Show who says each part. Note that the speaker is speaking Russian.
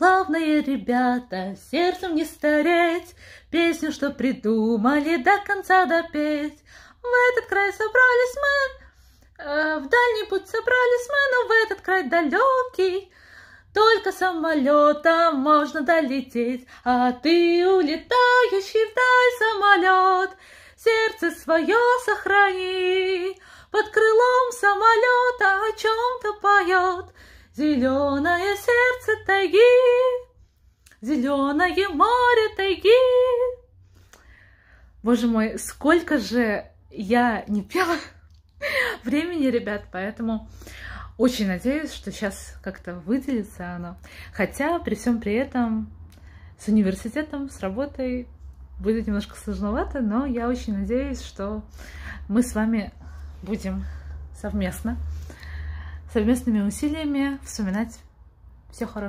Speaker 1: Главное, ребята, сердцем не стареть, Песню, что придумали, до конца допеть. В этот край собрались мы, э, В дальний путь собрались мы, Но в этот край далекий, Только самолетом можно долететь, А ты улетающий вдаль самолет, Сердце свое сохрани, Под крылом самолета о чем-то поет, Зеленое сердце тайги зеленое море тайги.
Speaker 2: Боже мой, сколько же я не пела времени, ребят, поэтому очень надеюсь, что сейчас как-то выделится оно. Хотя при всем при этом с университетом, с работой будет немножко сложновато, но я очень надеюсь, что мы с вами будем совместно, совместными усилиями вспоминать все хорошее.